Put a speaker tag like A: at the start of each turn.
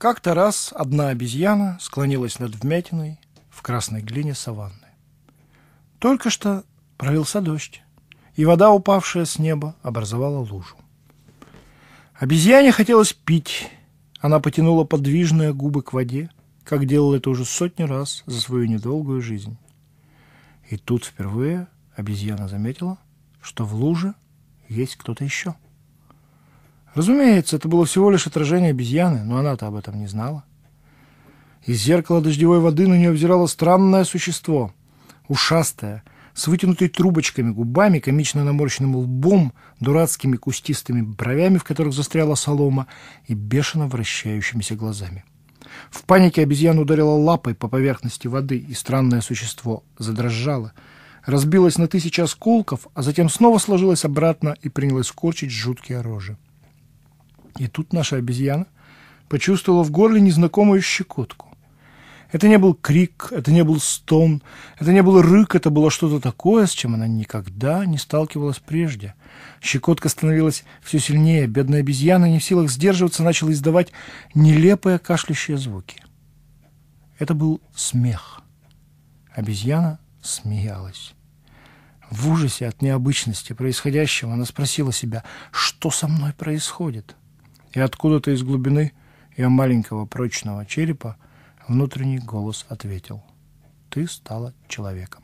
A: Как-то раз одна обезьяна склонилась над вмятиной в красной глине саванны. Только что пролился дождь, и вода, упавшая с неба, образовала лужу. Обезьяне хотелось пить. Она потянула подвижные губы к воде, как делала это уже сотни раз за свою недолгую жизнь. И тут впервые обезьяна заметила, что в луже есть кто-то еще. — Разумеется, это было всего лишь отражение обезьяны, но она-то об этом не знала. Из зеркала дождевой воды на нее взирало странное существо. Ушастое, с вытянутой трубочками, губами, комично наморщенным лбом, дурацкими кустистыми бровями, в которых застряла солома, и бешено вращающимися глазами. В панике обезьяна ударила лапой по поверхности воды, и странное существо задрожало, разбилось на тысячи осколков, а затем снова сложилось обратно и принялось корчить жуткие рожи. И тут наша обезьяна почувствовала в горле незнакомую щекотку. Это не был крик, это не был стон, это не был рык, это было что-то такое, с чем она никогда не сталкивалась прежде. Щекотка становилась все сильнее, бедная обезьяна, не в силах сдерживаться, начала издавать нелепые кашлящие звуки. Это был смех. Обезьяна смеялась. В ужасе от необычности происходящего она спросила себя, что со мной происходит. И откуда-то из глубины ее маленького прочного черепа внутренний голос ответил «Ты стала человеком».